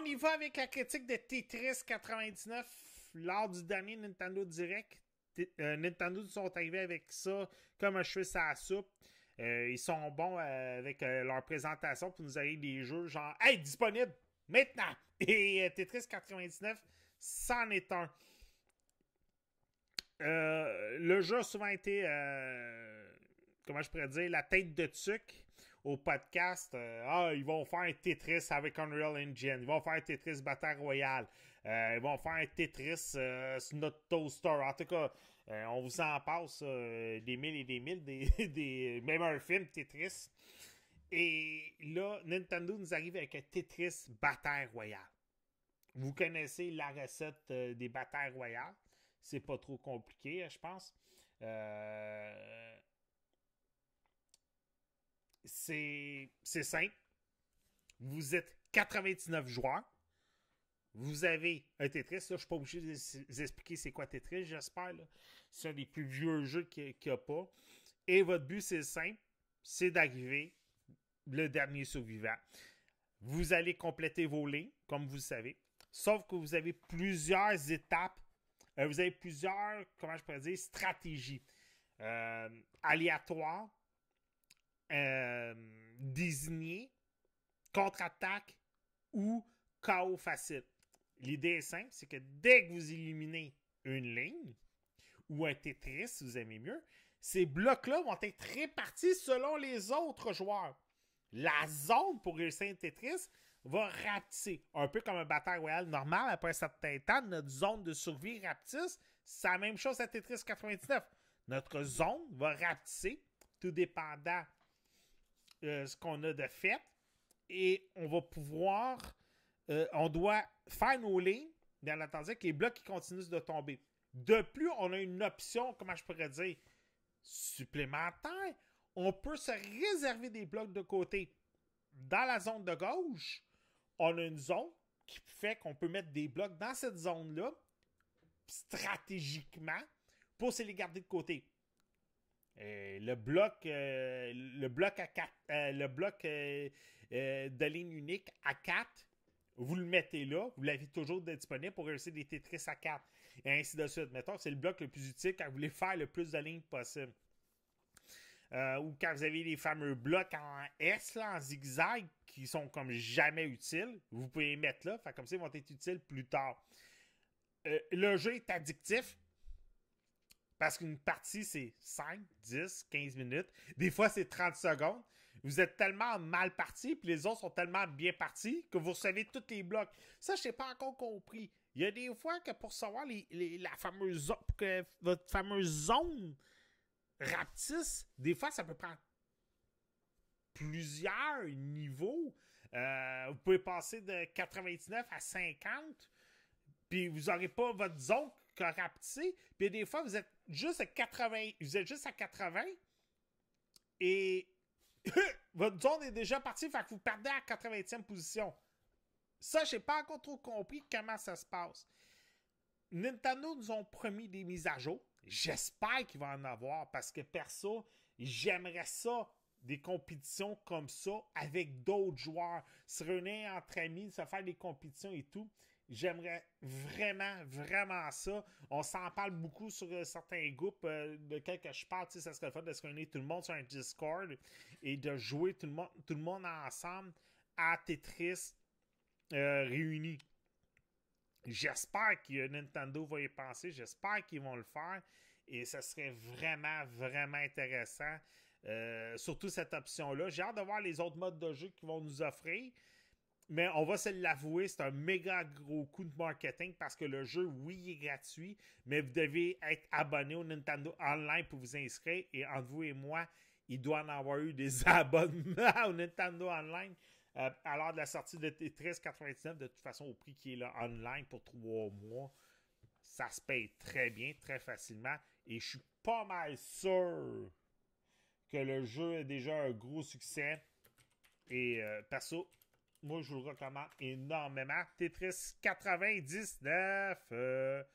On y va avec la critique de Tetris 99 lors du dernier Nintendo Direct. Euh, Nintendo sont arrivés avec ça comme un cheveu à soupe. Euh, ils sont bons euh, avec leur présentation pour nous arriver des jeux genre Hey, disponible maintenant! Et Tetris 99, c'en est un. le jeu a souvent été, comment je pourrais dire, la tête de tuc au podcast, euh, ah, ils vont faire un Tetris avec Unreal Engine, ils vont faire un Tetris Battle Royale, euh, ils vont faire un Tetris euh, En tout cas, euh, on vous en passe des mille et des mille, des, des, même un film Tetris. Et là, Nintendo nous arrive avec un Tetris Battle Royale. Vous connaissez la recette des Battle Royale. C'est pas trop compliqué, je pense. Euh, c'est simple. Vous êtes 99 joueurs. Vous avez un Tetris. je ne suis pas obligé de vous expliquer c'est quoi Tetris, j'espère. C'est un des plus vieux jeux qu'il n'y a pas. Et votre but, c'est simple. C'est d'arriver le dernier survivant. Vous allez compléter vos lignes, comme vous le savez. Sauf que vous avez plusieurs étapes. Euh, vous avez plusieurs, comment je pourrais dire, stratégies. Euh, aléatoires euh, contre-attaque ou chaos facile. L'idée est simple, c'est que dès que vous éliminez une ligne ou un Tetris, si vous aimez mieux, ces blocs-là vont être répartis selon les autres joueurs. La zone pour réussir un Tetris va rapetisser. Un peu comme un bataille Royale normal, après un certain temps, notre zone de survie rapetisse. C'est la même chose à Tetris 99. Notre zone va rapetisser, tout dépendant euh, ce qu'on a de fait et on va pouvoir, euh, on doit faire nos lignes dans l'attente que les blocs qui continuent de tomber. De plus, on a une option, comment je pourrais dire, supplémentaire. On peut se réserver des blocs de côté. Dans la zone de gauche, on a une zone qui fait qu'on peut mettre des blocs dans cette zone-là stratégiquement pour se les garder de côté. Euh, le bloc, euh, le bloc à euh, le bloc de ligne unique à 4, vous le mettez là, vous l'avez toujours disponible pour réussir des Tetris à 4, et ainsi de suite. Mettons, c'est le bloc le plus utile quand vous voulez faire le plus de lignes possible. ou quand vous avez les fameux blocs en S, en zigzag, qui sont comme jamais utiles, vous pouvez les mettre là, comme ça, ils vont être utiles plus tard. le jeu est addictif, parce qu'une partie, c'est 5, 10, 15 minutes. Des fois, c'est 30 secondes. Vous êtes tellement mal parti, puis les autres sont tellement bien partis que vous recevez tous les blocs. Ça, je n'ai pas encore compris. Il y a des fois que pour savoir les, la fameuse zone, que votre fameuse zone rapetisse, des fois, ça peut prendre plusieurs niveaux. Euh, vous pouvez passer de 99 à 50, puis vous n'aurez pas votre zone rapetissez, puis des fois, vous êtes juste à 80, vous êtes juste à 80, et votre zone est déjà partie, fait que vous perdez à 80e position. Ça, je j'ai pas encore trop compris comment ça se passe. Nintendo nous ont promis des mises à jour. J'espère qu'il va en avoir parce que perso, j'aimerais ça des compétitions comme ça avec d'autres joueurs, se réunir entre amis, se faire des compétitions et tout. J'aimerais vraiment, vraiment ça. On s'en parle beaucoup sur euh, certains groupes euh, de quel que je parle. ça serait le fun de se réunir tout le monde sur un Discord et de jouer tout le monde, tout le monde ensemble à Tetris réuni. Euh, réunis. J'espère que Nintendo va y penser. J'espère qu'ils vont le faire. Et ça serait vraiment, vraiment intéressant. Euh, surtout cette option-là. J'ai hâte de voir les autres modes de jeu qu'ils vont nous offrir. Mais on va se l'avouer, c'est un méga gros coup de marketing parce que le jeu, oui, est gratuit, mais vous devez être abonné au Nintendo Online pour vous inscrire. Et entre vous et moi, il doit en avoir eu des abonnements au Nintendo Online euh, à l'heure de la sortie de Tetris 99. De toute façon, au prix qui est là online pour trois mois, ça se paye très bien, très facilement. Et je suis pas mal sûr que le jeu est déjà un gros succès. Et euh, perso, moi je vous le recommande énormément. Tetris 99.